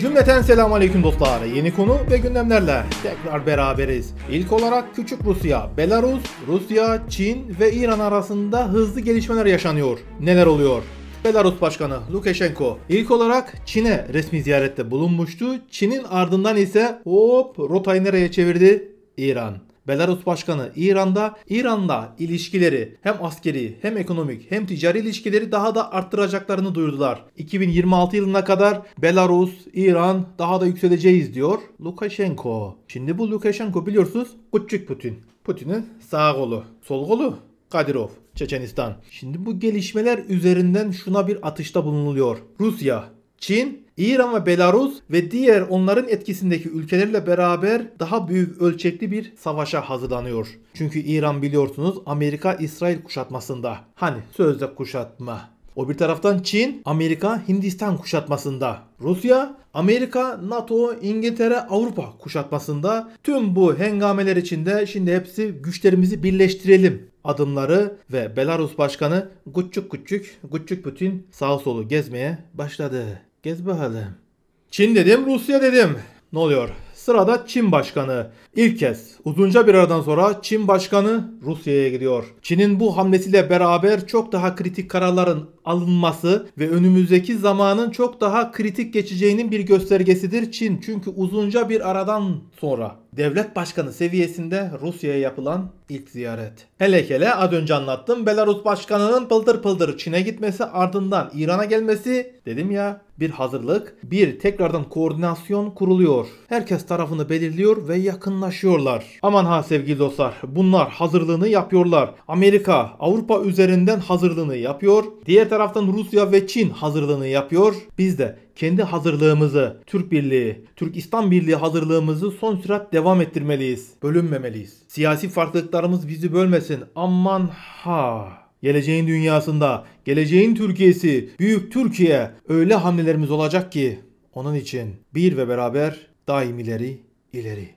Cümleten selamun aleyküm dostlar. Yeni konu ve gündemlerle tekrar beraberiz. İlk olarak küçük Rusya, Belarus, Rusya, Çin ve İran arasında hızlı gelişmeler yaşanıyor. Neler oluyor? Belarus Başkanı Lukashenko ilk olarak Çin'e resmi ziyarette bulunmuştu. Çin'in ardından ise hop rotayı nereye çevirdi? İran. Belarus Başkanı İran'da İran'la ilişkileri hem askeri hem ekonomik hem ticari ilişkileri daha da arttıracaklarını duyurdular. 2026 yılına kadar Belarus, İran daha da yükseleceğiz diyor Lukashenko. Şimdi bu Lukashenko biliyorsunuz küçük Putin. Putin'in sağ kolu. Sol kolu Kadirov, Çeçenistan. Şimdi bu gelişmeler üzerinden şuna bir atışta bulunuluyor. Rusya Çin, İran ve Belarus ve diğer onların etkisindeki ülkelerle beraber daha büyük ölçekli bir savaşa hazırlanıyor. Çünkü İran biliyorsunuz Amerika-İsrail kuşatmasında. Hani sözde kuşatma. O bir taraftan Çin, Amerika, Hindistan kuşatmasında. Rusya, Amerika, NATO, İngiltere, Avrupa kuşatmasında. Tüm bu hengameler içinde şimdi hepsi güçlerimizi birleştirelim adımları ve Belarus Başkanı gutçuk gutçuk gutçuk Putin sağ solu gezmeye başladı. Gez bakalım. Çin dedim, Rusya dedim. Ne oluyor? Sırada Çin Başkanı. İlk kez uzunca bir aradan sonra Çin Başkanı Rusya'ya gidiyor. Çin'in bu hamlesiyle beraber çok daha kritik kararların alınması ve önümüzdeki zamanın çok daha kritik geçeceğinin bir göstergesidir Çin. Çünkü uzunca bir aradan sonra devlet başkanı seviyesinde Rusya'ya yapılan ilk ziyaret. Hele hele az önce anlattım Belarus başkanının pıldır pıldır Çin'e gitmesi ardından İran'a gelmesi dedim ya bir hazırlık, bir tekrardan koordinasyon kuruluyor. Herkes tarafını belirliyor ve yakınlaşıyorlar. Aman ha sevgili dostlar, bunlar hazırlığını yapıyorlar. Amerika, Avrupa üzerinden hazırlığını yapıyor. Diğer taraftan Rusya ve Çin hazırlığını yapıyor. Biz de kendi hazırlığımızı, Türk Birliği, Türkistan Birliği hazırlığımızı son sürat devam ettirmeliyiz. Bölünmemeliyiz. Siyasi farklılıklarımız bizi bölmesin. Aman ha. Geleceğin dünyasında, geleceğin Türkiye'si, büyük Türkiye öyle hamlelerimiz olacak ki onun için bir ve beraber daim ileri, ileri.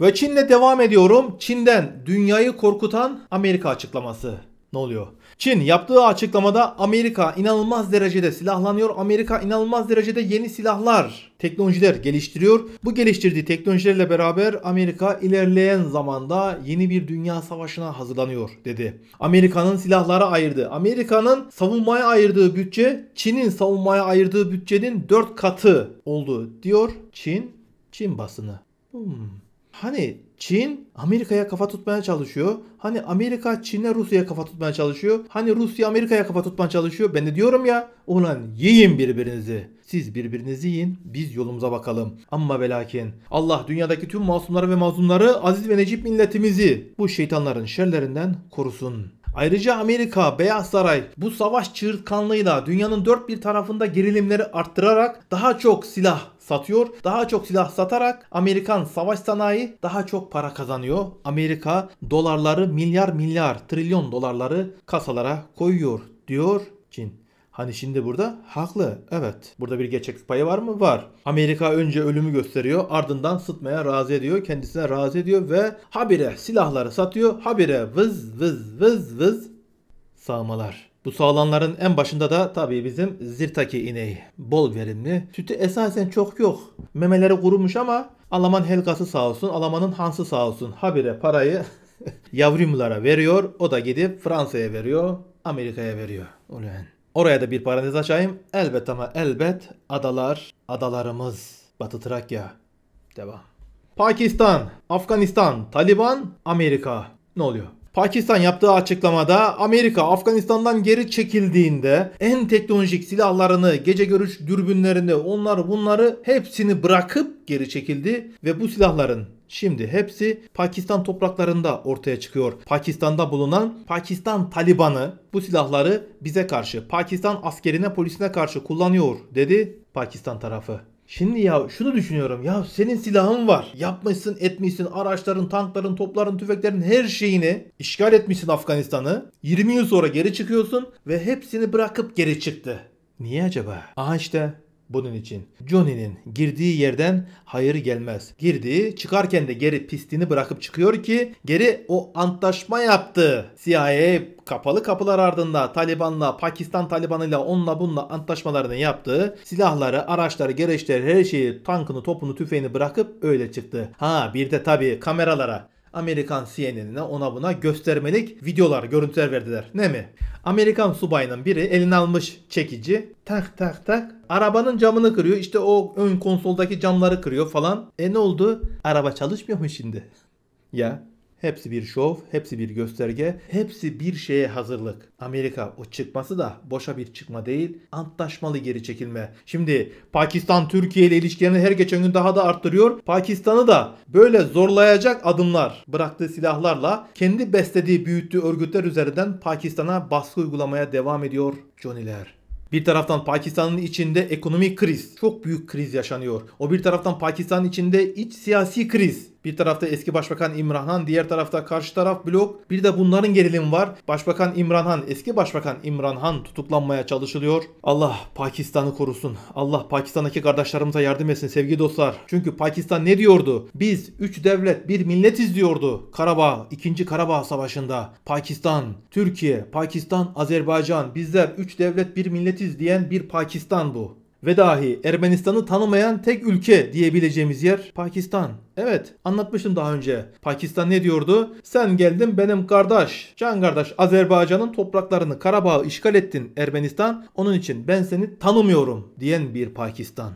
Ve Çin'le devam ediyorum. Çin'den dünyayı korkutan Amerika açıklaması ne oluyor? Çin yaptığı açıklamada Amerika inanılmaz derecede silahlanıyor. Amerika inanılmaz derecede yeni silahlar, teknolojiler geliştiriyor. Bu geliştirdiği teknolojilerle beraber Amerika ilerleyen zamanda yeni bir dünya savaşına hazırlanıyor dedi. Amerika'nın silahlara ayırdığı, Amerika'nın savunmaya ayırdığı bütçe Çin'in savunmaya ayırdığı bütçenin 4 katı oldu diyor Çin, Çin basını. Hmm. Hani Çin Amerika'ya kafa tutmaya çalışıyor. Hani Amerika Çin'e Rusya'ya kafa tutmaya çalışıyor. Hani Rusya Amerika'ya kafa tutmaya çalışıyor. Ben de diyorum ya ulan yiyin birbirinizi. Siz birbirinizi yiyin biz yolumuza bakalım. Ama velakin Allah dünyadaki tüm masumları ve mazlumları aziz ve necip milletimizi bu şeytanların şerlerinden korusun. Ayrıca Amerika, Beyaz Saray bu savaş çığırtkanlığıyla dünyanın dört bir tarafında gerilimleri arttırarak daha çok silah satıyor. Daha çok silah satarak Amerikan savaş sanayi daha çok para kazanıyor. Amerika dolarları milyar milyar trilyon dolarları kasalara koyuyor diyor Çin. Hani şimdi burada haklı. Evet. Burada bir gerçeklik payı var mı? Var. Amerika önce ölümü gösteriyor. Ardından sıtmaya razı ediyor. Kendisine razı ediyor ve habire silahları satıyor. Habire vız vız vız vız sağmalar. Bu sağlanların en başında da tabii bizim zirtaki ineği. Bol verimli. Sütü esasen çok yok. Memeleri kurumuş ama Alman helgası sağ olsun, Alman'ın hansı sağ olsun. Habire parayı yavrumlara veriyor. O da gidip Fransa'ya veriyor, Amerika'ya veriyor. Ulan. Oraya da bir parantez açayım. Elbet ama elbet adalar, adalarımız. Batı Trakya. Devam. Pakistan, Afganistan, Taliban, Amerika. Ne oluyor? Pakistan yaptığı açıklamada Amerika Afganistan'dan geri çekildiğinde en teknolojik silahlarını, gece görüş dürbünlerini, onları bunları hepsini bırakıp geri çekildi ve bu silahların Şimdi hepsi Pakistan topraklarında ortaya çıkıyor. Pakistan'da bulunan Pakistan Taliban'ı bu silahları bize karşı Pakistan askerine polisine karşı kullanıyor dedi Pakistan tarafı. Şimdi ya şunu düşünüyorum. Ya senin silahın var. Yapmışsın etmişsin. Araçların, tankların, topların, tüfeklerin her şeyini işgal etmişsin Afganistan'ı. 20 yıl sonra geri çıkıyorsun ve hepsini bırakıp geri çıktı. Niye acaba? Aha işte bunun için Johnny'nin girdiği yerden hayır gelmez. Girdiği çıkarken de geri pistini bırakıp çıkıyor ki geri o antlaşma yaptı. CIA kapalı kapılar ardında Taliban'la, Pakistan Taliban'ıyla onunla bununla antlaşmalarını yaptı. Silahları, araçları, gereçleri, her şeyi, tankını, topunu, tüfeğini bırakıp öyle çıktı. Ha bir de tabii kameralara Amerikan CNN'ine ona buna göstermelik videolar, görüntüler verdiler. Ne mi? Amerikan subayının biri elini almış çekici. Tak tak tak. Arabanın camını kırıyor. İşte o ön konsoldaki camları kırıyor falan. E ne oldu? Araba çalışmıyor mu şimdi? ya Hepsi bir şov, hepsi bir gösterge, hepsi bir şeye hazırlık. Amerika o çıkması da boşa bir çıkma değil, antlaşmalı geri çekilme. Şimdi Pakistan Türkiye ile ilişkilerini her geçen gün daha da arttırıyor. Pakistan'ı da böyle zorlayacak adımlar bıraktığı silahlarla kendi beslediği büyüttüğü örgütler üzerinden Pakistan'a baskı uygulamaya devam ediyor Johnny'ler. Bir taraftan Pakistan'ın içinde ekonomik kriz, çok büyük kriz yaşanıyor. O bir taraftan Pakistan'ın içinde iç siyasi kriz. Bir tarafta eski başbakan İmran Han, diğer tarafta karşı taraf blok. Bir de bunların gerilimi var. Başbakan İmran Han, eski başbakan İmran Han tutuklanmaya çalışılıyor. Allah Pakistan'ı korusun. Allah Pakistan'daki kardeşlerimize yardım etsin sevgili dostlar. Çünkü Pakistan ne diyordu? Biz 3 devlet, bir milletiz diyordu. Karabağ, 2. Karabağ Savaşı'nda Pakistan, Türkiye, Pakistan, Azerbaycan bizler 3 devlet, bir milletiz diyen bir Pakistan bu ve dahi Ermenistan'ı tanımayan tek ülke diyebileceğimiz yer Pakistan. Evet anlatmıştım daha önce. Pakistan ne diyordu? Sen geldin benim kardeş, can kardeş Azerbaycan'ın topraklarını Karabağ'ı işgal ettin Ermenistan. Onun için ben seni tanımıyorum diyen bir Pakistan.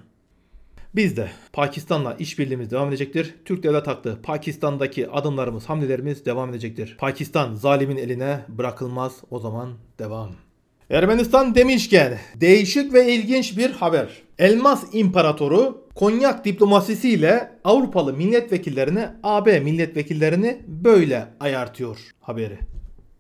Biz de Pakistan'la işbirliğimiz devam edecektir. Türk devlet hakkı Pakistan'daki adımlarımız, hamlelerimiz devam edecektir. Pakistan zalimin eline bırakılmaz o zaman devam. Ermenistan demişken değişik ve ilginç bir haber. Elmas İmparatoru Konyak diplomasisiyle Avrupalı milletvekillerini, AB milletvekillerini böyle ayartıyor haberi.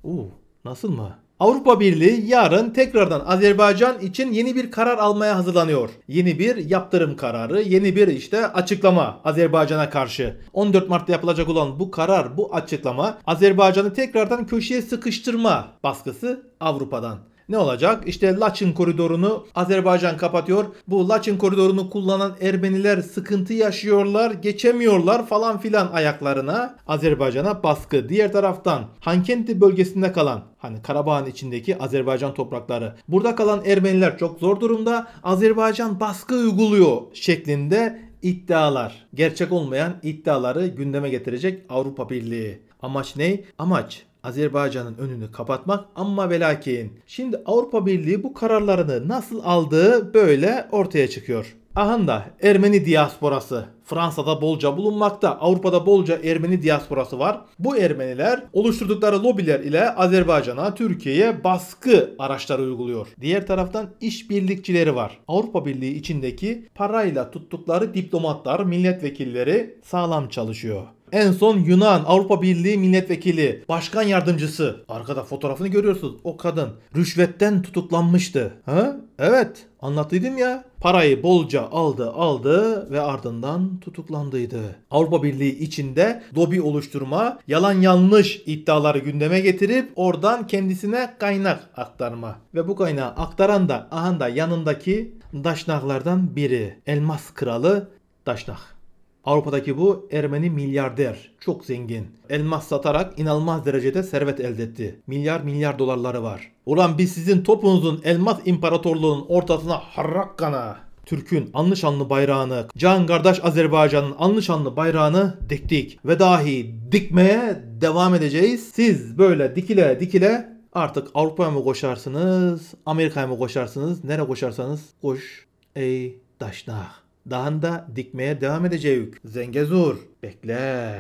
Uu nasıl mı? Avrupa Birliği yarın tekrardan Azerbaycan için yeni bir karar almaya hazırlanıyor. Yeni bir yaptırım kararı, yeni bir işte açıklama Azerbaycan'a karşı. 14 Mart'ta yapılacak olan bu karar, bu açıklama Azerbaycan'ı tekrardan köşeye sıkıştırma baskısı Avrupa'dan ne olacak? İşte Laçin koridorunu Azerbaycan kapatıyor. Bu Laçin koridorunu kullanan Ermeniler sıkıntı yaşıyorlar, geçemiyorlar falan filan ayaklarına Azerbaycan'a baskı. Diğer taraftan Hankenti bölgesinde kalan hani Karabağ'ın içindeki Azerbaycan toprakları. Burada kalan Ermeniler çok zor durumda. Azerbaycan baskı uyguluyor şeklinde iddialar. Gerçek olmayan iddiaları gündeme getirecek Avrupa Birliği. Amaç ne? Amaç Azerbaycan'ın önünü kapatmak ama velakin. Şimdi Avrupa Birliği bu kararlarını nasıl aldığı böyle ortaya çıkıyor. Ahanda Ermeni diasporası Fransa'da bolca bulunmakta. Avrupa'da bolca Ermeni diasporası var. Bu Ermeniler oluşturdukları lobiler ile Azerbaycan'a, Türkiye'ye baskı araçları uyguluyor. Diğer taraftan işbirlikçileri var. Avrupa Birliği içindeki parayla tuttukları diplomatlar, milletvekilleri sağlam çalışıyor. En son Yunan Avrupa Birliği milletvekili, başkan yardımcısı. Arkada fotoğrafını görüyorsunuz. O kadın rüşvetten tutuklanmıştı. Ha? Evet. Anlattıydım ya. Parayı bolca aldı aldı ve ardından tutuklandıydı. Avrupa Birliği içinde lobi oluşturma, yalan yanlış iddiaları gündeme getirip oradan kendisine kaynak aktarma. Ve bu kaynağı aktaran da ahanda yanındaki Daşnaklardan biri. Elmas Kralı Daşnak. Avrupa'daki bu Ermeni milyarder, çok zengin. Elmas satarak inanılmaz derecede servet elde etti. Milyar milyar dolarları var. Ulan biz sizin topunuzun elmas imparatorluğunun ortasına harrakkana. Türk'ün anlı şanlı bayrağını, can kardeş Azerbaycan'ın anlı şanlı bayrağını diktik. Ve dahi dikmeye devam edeceğiz. Siz böyle dikile dikile artık Avrupa'ya mı koşarsınız, Amerika'ya mı koşarsınız, nereye koşarsanız koş ey daşnak dahanda dikmeye devam edecek. Zengezur bekle.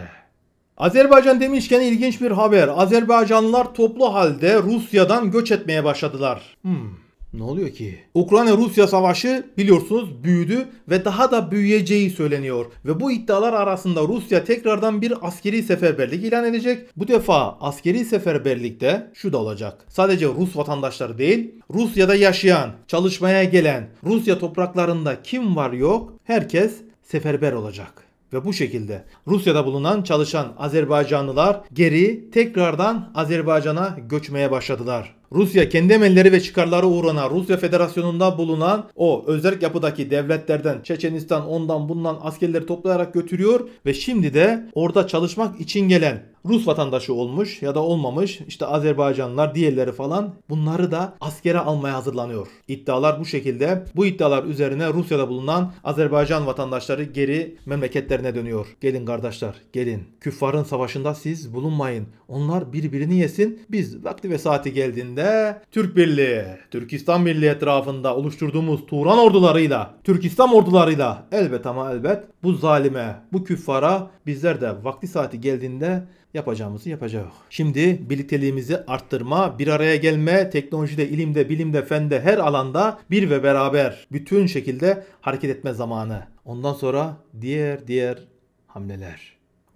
Azerbaycan demişken ilginç bir haber. Azerbaycanlılar toplu halde Rusya'dan göç etmeye başladılar. Hmm. Ne oluyor ki? Ukrayna-Rusya savaşı biliyorsunuz büyüdü ve daha da büyüyeceği söyleniyor. Ve bu iddialar arasında Rusya tekrardan bir askeri seferberlik ilan edecek. Bu defa askeri seferberlikte şu da olacak. Sadece Rus vatandaşları değil, Rusya'da yaşayan, çalışmaya gelen, Rusya topraklarında kim var yok herkes seferber olacak. Ve bu şekilde Rusya'da bulunan çalışan Azerbaycanlılar geri tekrardan Azerbaycan'a göçmeye başladılar. Rusya kendi emelleri ve çıkarları uğruna Rusya Federasyonu'nda bulunan o özel yapıdaki devletlerden Çeçenistan ondan bundan askerleri toplayarak götürüyor ve şimdi de orada çalışmak için gelen Rus vatandaşı olmuş ya da olmamış işte Azerbaycanlılar diğerleri falan bunları da askere almaya hazırlanıyor. İddialar bu şekilde. Bu iddialar üzerine Rusya'da bulunan Azerbaycan vatandaşları geri memleketlerine dönüyor. Gelin kardeşler gelin. Küffarın savaşında siz bulunmayın. Onlar birbirini yesin. Biz vakti ve saati geldiğinde Türk Birliği, Türkistan Birliği etrafında oluşturduğumuz Turan ordularıyla, Türkistan ordularıyla elbet ama elbet bu zalime, bu küffara bizler de vakti saati geldiğinde yapacağımızı yapacağız. Şimdi birlikteliğimizi arttırma, bir araya gelme, teknolojide, ilimde, bilimde, fende her alanda bir ve beraber bütün şekilde hareket etme zamanı. Ondan sonra diğer diğer hamleler.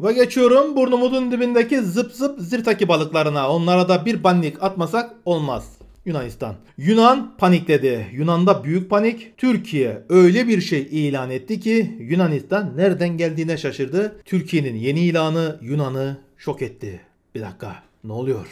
Ve geçiyorum burnumuzun dibindeki zıp zıp zirtaki balıklarına. Onlara da bir panik atmasak olmaz. Yunanistan. Yunan panikledi. Yunan'da büyük panik. Türkiye öyle bir şey ilan etti ki Yunanistan nereden geldiğine şaşırdı. Türkiye'nin yeni ilanı Yunan'ı şok etti. Bir dakika ne oluyor?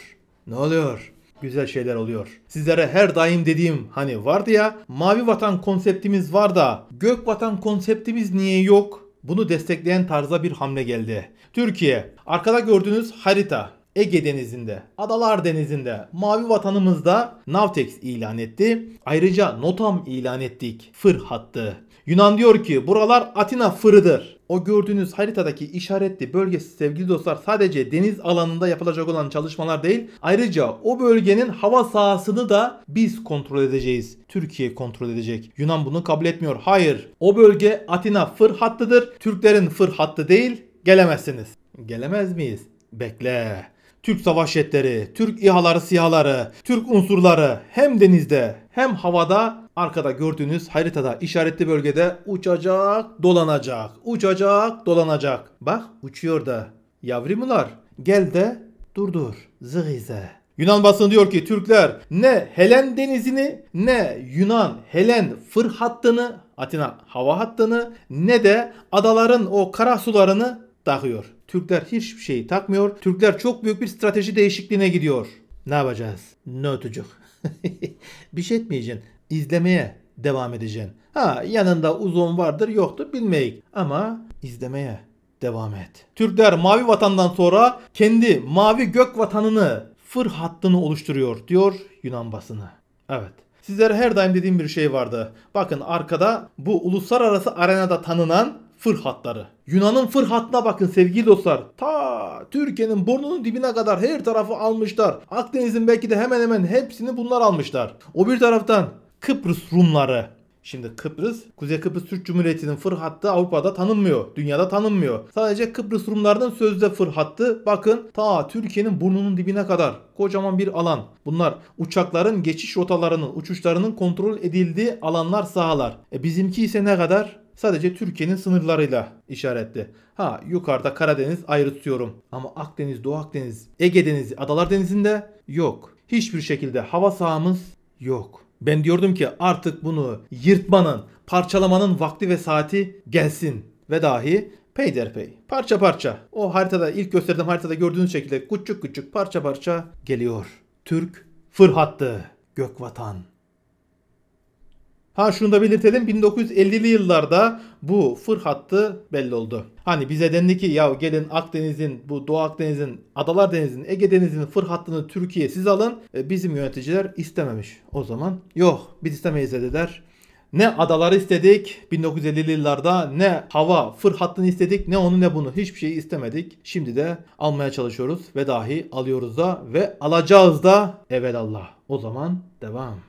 Ne oluyor? Güzel şeyler oluyor. Sizlere her daim dediğim hani vardı ya mavi vatan konseptimiz var da gök vatan konseptimiz niye yok? Bunu destekleyen tarza bir hamle geldi. Türkiye arkada gördüğünüz harita Ege Denizi'nde, Adalar Denizi'nde, Mavi Vatanımızda Navtex ilan etti. Ayrıca Notam ilan ettik fır hattı. Yunan diyor ki buralar Atina fırıdır. O gördüğünüz haritadaki işaretli bölgesi sevgili dostlar sadece deniz alanında yapılacak olan çalışmalar değil. Ayrıca o bölgenin hava sahasını da biz kontrol edeceğiz. Türkiye kontrol edecek. Yunan bunu kabul etmiyor. Hayır. O bölge Atina fır hattıdır. Türklerin fır hattı değil. Gelemezsiniz. Gelemez miyiz? Bekle. Türk savaş jetleri, Türk İHA'ları, SİHA'ları, Türk unsurları hem denizde hem havada arkada gördüğünüz haritada işaretli bölgede uçacak, dolanacak, uçacak, dolanacak. Bak uçuyor da. Yavrimular gel de durdur. Zıgize. Yunan basını diyor ki Türkler ne Helen denizini ne Yunan Helen fır hattını Atina hava hattını ne de adaların o kara sularını takıyor. Türkler hiçbir şeyi takmıyor. Türkler çok büyük bir strateji değişikliğine gidiyor. Ne yapacağız? Nötücük. bir şey etmeyeceksin. İzlemeye devam edeceksin. Ha yanında uzun vardır yoktur bilmeyik. Ama izlemeye devam et. Türkler mavi vatandan sonra kendi mavi gök vatanını fır hattını oluşturuyor diyor Yunan basını. Evet. Sizlere her daim dediğim bir şey vardı. Bakın arkada bu uluslararası arenada tanınan fır hatları. Yunan'ın fır hattına bakın sevgili dostlar. Ta Türkiye'nin burnunun dibine kadar her tarafı almışlar. Akdeniz'in belki de hemen hemen hepsini bunlar almışlar. O bir taraftan Kıbrıs Rumları. Şimdi Kıbrıs, Kuzey Kıbrıs Türk Cumhuriyeti'nin fır hattı Avrupa'da tanınmıyor. Dünyada tanınmıyor. Sadece Kıbrıs Rumlarının sözde fır hattı bakın ta Türkiye'nin burnunun dibine kadar kocaman bir alan. Bunlar uçakların geçiş rotalarının, uçuşlarının kontrol edildiği alanlar sahalar. E bizimki ise ne kadar? Sadece Türkiye'nin sınırlarıyla işaretli. Ha yukarıda Karadeniz ayrı tutuyorum. Ama Akdeniz, Doğu Akdeniz, Ege Denizi, Adalar Denizi'nde yok. Hiçbir şekilde hava sahamız yok. Ben diyordum ki artık bunu yırtmanın, parçalamanın vakti ve saati gelsin. Ve dahi peyderpey parça parça o haritada ilk gösterdiğim haritada gördüğünüz şekilde küçük küçük parça parça geliyor. Türk fırhattı Gökvatan. Ha şunu da belirtelim 1950'li yıllarda bu fır hattı belli oldu. Hani bize dendi ki ya gelin Akdeniz'in bu Doğu Akdeniz'in Adalar Denizi'nin Ege Denizi'nin fır hattını Türkiye siz alın. E, bizim yöneticiler istememiş o zaman. Yok biz istemeyiz dediler. Ne adaları istedik 1950'li yıllarda ne hava fır hattını istedik ne onu ne bunu hiçbir şeyi istemedik. Şimdi de almaya çalışıyoruz ve dahi alıyoruz da ve alacağız da evelallah. O zaman devam.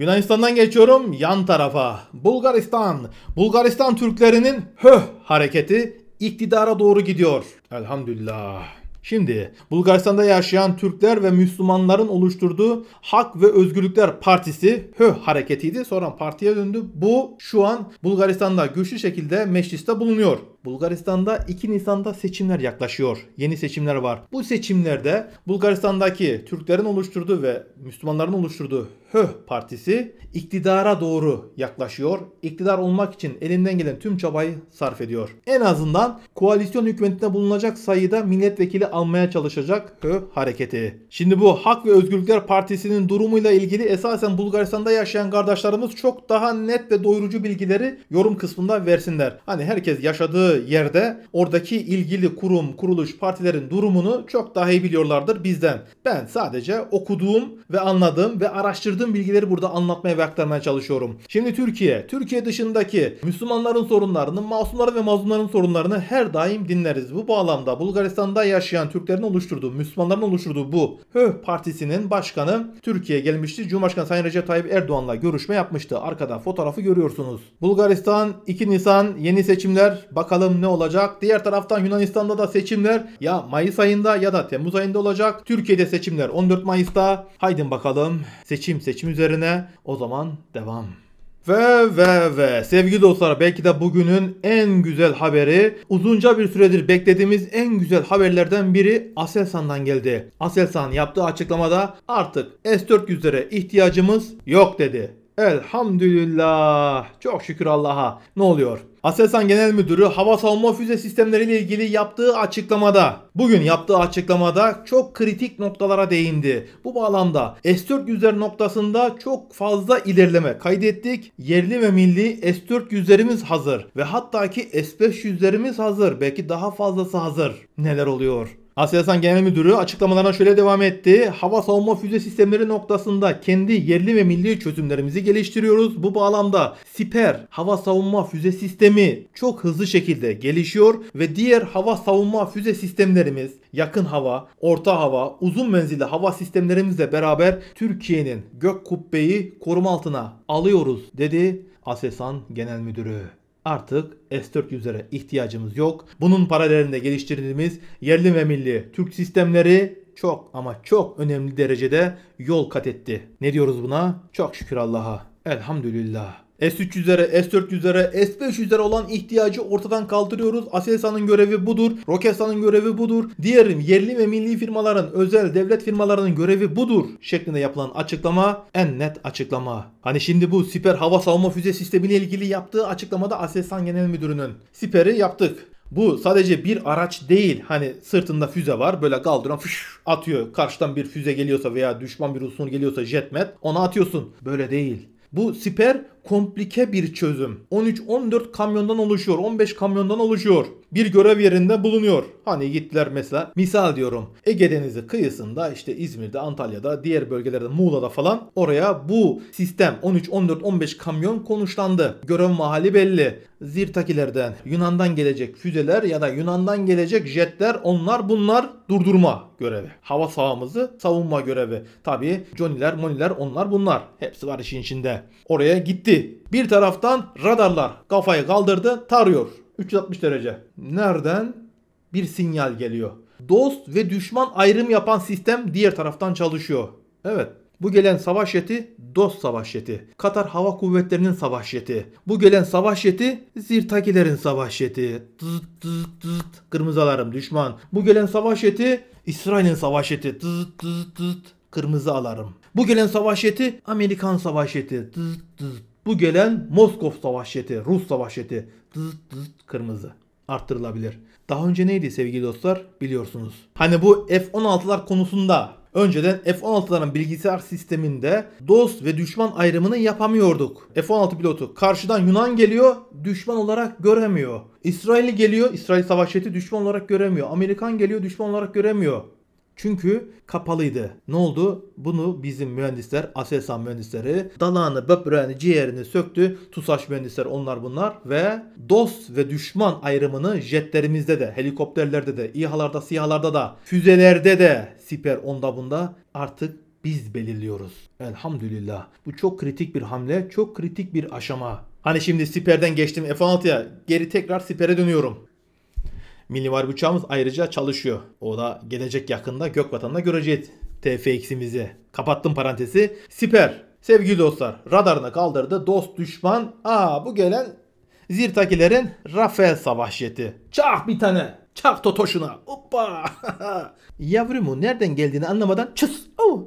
Yunanistan'dan geçiyorum yan tarafa. Bulgaristan. Bulgaristan Türklerinin höh hareketi iktidara doğru gidiyor. Elhamdülillah. Şimdi Bulgaristan'da yaşayan Türkler ve Müslümanların oluşturduğu Hak ve Özgürlükler Partisi HÖ hareketiydi. Sonra partiye döndü. Bu şu an Bulgaristan'da güçlü şekilde mecliste bulunuyor. Bulgaristan'da 2 Nisan'da seçimler yaklaşıyor. Yeni seçimler var. Bu seçimlerde Bulgaristan'daki Türklerin oluşturduğu ve Müslümanların oluşturduğu HÖH partisi iktidara doğru yaklaşıyor. İktidar olmak için elinden gelen tüm çabayı sarf ediyor. En azından koalisyon hükümetinde bulunacak sayıda milletvekili almaya çalışacak HÖ hareketi. Şimdi bu Hak ve Özgürlükler Partisi'nin durumuyla ilgili esasen Bulgaristan'da yaşayan kardeşlerimiz çok daha net ve doyurucu bilgileri yorum kısmında versinler. Hani herkes yaşadığı aldığı yerde oradaki ilgili kurum, kuruluş, partilerin durumunu çok daha iyi biliyorlardır bizden. Ben sadece okuduğum ve anladığım ve araştırdığım bilgileri burada anlatmaya ve aktarmaya çalışıyorum. Şimdi Türkiye, Türkiye dışındaki Müslümanların sorunlarını, masumların ve mazlumların sorunlarını her daim dinleriz. Bu bağlamda Bulgaristan'da yaşayan Türklerin oluşturduğu, Müslümanların oluşturduğu bu HÖH Partisi'nin başkanı Türkiye'ye gelmişti. Cumhurbaşkanı Sayın Recep Tayyip Erdoğan'la görüşme yapmıştı. Arkada fotoğrafı görüyorsunuz. Bulgaristan 2 Nisan yeni seçimler. Bakalım Bakalım ne olacak. Diğer taraftan Yunanistan'da da seçimler ya Mayıs ayında ya da Temmuz ayında olacak. Türkiye'de seçimler 14 Mayıs'ta. Haydin bakalım seçim seçim üzerine o zaman devam. Ve ve ve sevgili dostlar belki de bugünün en güzel haberi uzunca bir süredir beklediğimiz en güzel haberlerden biri Aselsan'dan geldi. Aselsan yaptığı açıklamada artık S-400'lere ihtiyacımız yok dedi. Elhamdülillah. Çok şükür Allah'a. Ne oluyor? Aselsan Genel Müdürü hava savunma füze sistemleriyle ilgili yaptığı açıklamada, bugün yaptığı açıklamada çok kritik noktalara değindi. Bu bağlamda S-400'ler noktasında çok fazla ilerleme kaydettik. Yerli ve milli S-400'lerimiz hazır ve hatta ki S-500'lerimiz hazır. Belki daha fazlası hazır. Neler oluyor? Aselsan Genel Müdürü açıklamalarına şöyle devam etti. Hava savunma füze sistemleri noktasında kendi yerli ve milli çözümlerimizi geliştiriyoruz. Bu bağlamda siper hava savunma füze sistemi çok hızlı şekilde gelişiyor ve diğer hava savunma füze sistemlerimiz yakın hava, orta hava, uzun menzilli hava sistemlerimizle beraber Türkiye'nin gök kubbeyi koruma altına alıyoruz dedi Aselsan Genel Müdürü. Artık S-400'lere ihtiyacımız yok. Bunun paralelinde geliştirdiğimiz yerli ve milli Türk sistemleri çok ama çok önemli derecede yol kat etti. Ne diyoruz buna? Çok şükür Allah'a. Elhamdülillah. S-300'lere, S-400'lere, S-500'lere olan ihtiyacı ortadan kaldırıyoruz. Aselsan'ın görevi budur. Roketsan'ın görevi budur. Diğerim yerli ve milli firmaların, özel devlet firmalarının görevi budur şeklinde yapılan açıklama en net açıklama. Hani şimdi bu siper hava savunma füze sistemiyle ilgili yaptığı açıklamada Aselsan Genel Müdürü'nün siperi yaptık. Bu sadece bir araç değil. Hani sırtında füze var. Böyle kaldıran fış atıyor. Karşıdan bir füze geliyorsa veya düşman bir unsur geliyorsa jetmet ona atıyorsun. Böyle değil. Bu siper komplike bir çözüm. 13-14 kamyondan oluşuyor, 15 kamyondan oluşuyor bir görev yerinde bulunuyor. Hani gittiler mesela misal diyorum Ege Denizi kıyısında işte İzmir'de, Antalya'da, diğer bölgelerde Muğla'da falan oraya bu sistem 13, 14, 15 kamyon konuşlandı. Görev mahali belli. Zirtakilerden, Yunan'dan gelecek füzeler ya da Yunan'dan gelecek jetler onlar bunlar durdurma görevi. Hava sahamızı savunma görevi. Tabi Johnny'ler, Moni'ler onlar bunlar. Hepsi var işin içinde. Oraya gitti. Bir taraftan radarlar kafayı kaldırdı tarıyor. 360 derece. Nereden? Bir sinyal geliyor. Dost ve düşman ayrım yapan sistem diğer taraftan çalışıyor. Evet. Bu gelen savaş jeti dost savaş jeti. Katar Hava Kuvvetleri'nin savaş jeti. Bu gelen savaş jeti Zirtakilerin savaş jeti. Tızt tızt tızt kırmızı alarm düşman. Bu gelen savaş jeti İsrail'in savaş jeti. Tızt tızt tızt kırmızı alarm. Bu gelen savaş jeti Amerikan savaş jeti. Tızt tızt bu gelen Moskov savaş jeti, Rus savaş jeti. Dızt dızt kırmızı arttırılabilir. Daha önce neydi sevgili dostlar biliyorsunuz. Hani bu F-16'lar konusunda önceden F-16'ların bilgisayar sisteminde dost ve düşman ayrımını yapamıyorduk. F-16 pilotu karşıdan Yunan geliyor düşman olarak göremiyor. İsrail geliyor İsrail savaş jeti düşman olarak göremiyor. Amerikan geliyor düşman olarak göremiyor. Çünkü kapalıydı. Ne oldu? Bunu bizim mühendisler, Aselsan mühendisleri dalağını, böbreğini, ciğerini söktü. TUSAŞ mühendisler onlar bunlar ve dost ve düşman ayrımını jetlerimizde de, helikopterlerde de, İHA'larda, SİHA'larda da, füzelerde de, siper onda bunda artık biz belirliyoruz. Elhamdülillah. Bu çok kritik bir hamle, çok kritik bir aşama. Hani şimdi siperden geçtim F-16'ya geri tekrar sipere dönüyorum. Milli Var uçağımız ayrıca çalışıyor. O da gelecek yakında Gökvatan'da göreceğiz TFX'imizi. Kapattım parantezi. Siper sevgili dostlar radarını kaldırdı. Dost düşman. Aa bu gelen Zirtakilerin Rafael savaş jeti. Çak bir tane. Çak Totoş'una. Hoppa. Yavrumu nereden geldiğini anlamadan çıs. Oh.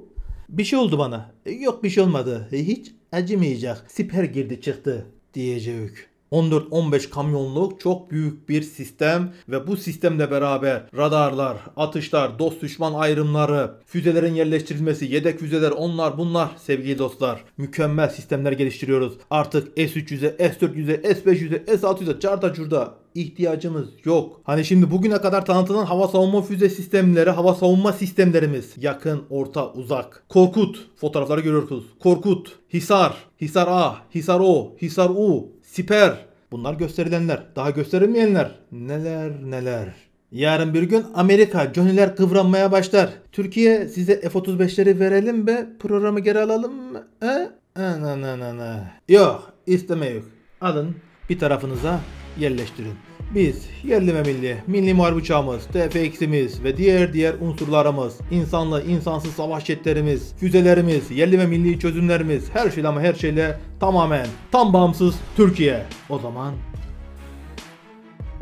Bir şey oldu bana. Yok bir şey olmadı. Hiç acımayacak. Siper girdi çıktı diyecek. 14-15 kamyonluk çok büyük bir sistem ve bu sistemle beraber radarlar, atışlar, dost düşman ayrımları, füzelerin yerleştirilmesi, yedek füzeler onlar bunlar sevgili dostlar. Mükemmel sistemler geliştiriyoruz. Artık S-300'e, S-400'e, S-500'e, S-600'e carta curda ihtiyacımız yok. Hani şimdi bugüne kadar tanıtılan hava savunma füze sistemleri, hava savunma sistemlerimiz yakın, orta, uzak. Korkut fotoğrafları görüyorsunuz. Korkut, Hisar, Hisar A, Hisar O, Hisar U, siper. Bunlar gösterilenler, daha gösterilmeyenler. Neler neler. Yarın bir gün Amerika, Johnny'ler kıvranmaya başlar. Türkiye size F-35'leri verelim ve programı geri alalım mı? He? Ana, ana, ana. Yok, istemiyor. Alın, bir tarafınıza yerleştirin. Biz, yerli ve milli, milli muharip uçağımız, TFX'imiz ve diğer diğer unsurlarımız, insanlı, insansız savaş jetlerimiz, füzelerimiz, yerli ve milli çözümlerimiz, her şey ama her şeyle tamamen, tam bağımsız Türkiye. O zaman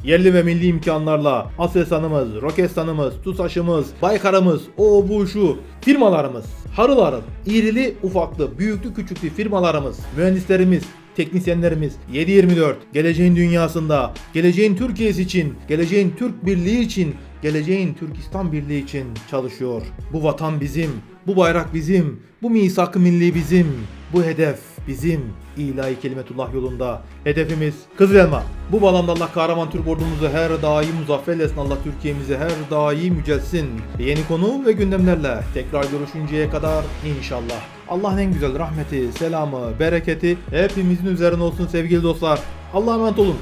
Yerli ve milli imkanlarla Aselsan'ımız, Roketsan'ımız, TUSAŞ'ımız, Baykar'ımız, o bu şu firmalarımız, harılarım, irili ufaklı, büyüklü küçüklü firmalarımız, mühendislerimiz, teknisyenlerimiz 7-24 geleceğin dünyasında, geleceğin Türkiye'si için, geleceğin Türk Birliği için, geleceğin Türkistan Birliği için çalışıyor. Bu vatan bizim, bu bayrak bizim, bu misak milli bizim, bu hedef bizim ilahi kelimetullah yolunda. Hedefimiz Kızıl Elma. Bu bağlamda Allah kahraman Türk ordumuzu her daim muzaffer etsin. Allah Türkiye'mizi her daim yücelsin. Yeni konu ve gündemlerle tekrar görüşünceye kadar inşallah. Allah'ın en güzel rahmeti, selamı, bereketi hepimizin üzerine olsun sevgili dostlar. Allah'a emanet olun.